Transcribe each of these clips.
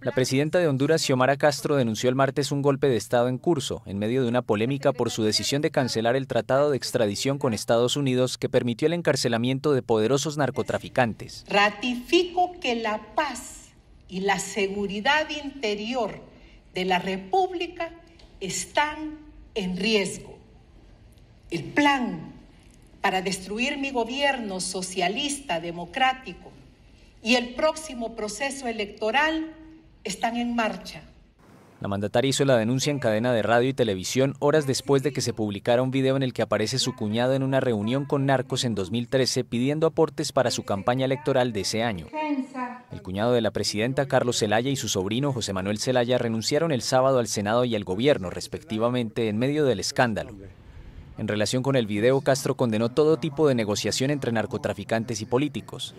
La presidenta de Honduras, Xiomara Castro, denunció el martes un golpe de Estado en curso, en medio de una polémica por su decisión de cancelar el tratado de extradición con Estados Unidos que permitió el encarcelamiento de poderosos narcotraficantes. Ratifico que la paz y la seguridad interior de la República están en riesgo. El plan para destruir mi gobierno socialista democrático y el próximo proceso electoral están en marcha. La mandataria hizo la denuncia en cadena de radio y televisión horas después de que se publicara un video en el que aparece su cuñado en una reunión con narcos en 2013 pidiendo aportes para su campaña electoral de ese año. El cuñado de la presidenta Carlos Celaya y su sobrino José Manuel Celaya renunciaron el sábado al Senado y al gobierno, respectivamente, en medio del escándalo. En relación con el video, Castro condenó todo tipo de negociación entre narcotraficantes y políticos.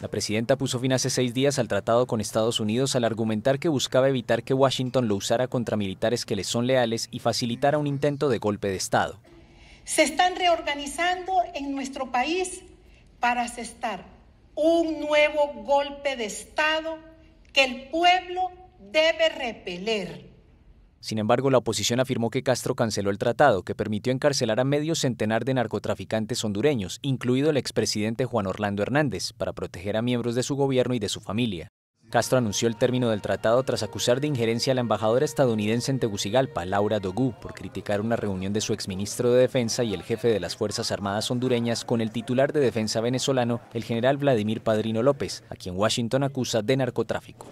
La presidenta puso fin hace seis días al tratado con Estados Unidos al argumentar que buscaba evitar que Washington lo usara contra militares que les son leales y facilitara un intento de golpe de Estado. Se están reorganizando en nuestro país para asestar un nuevo golpe de Estado que el pueblo debe repeler. Sin embargo, la oposición afirmó que Castro canceló el tratado, que permitió encarcelar a medio centenar de narcotraficantes hondureños, incluido el expresidente Juan Orlando Hernández, para proteger a miembros de su gobierno y de su familia. Castro anunció el término del tratado tras acusar de injerencia a la embajadora estadounidense en Tegucigalpa, Laura Dogu, por criticar una reunión de su exministro de Defensa y el jefe de las Fuerzas Armadas hondureñas con el titular de Defensa venezolano, el general Vladimir Padrino López, a quien Washington acusa de narcotráfico.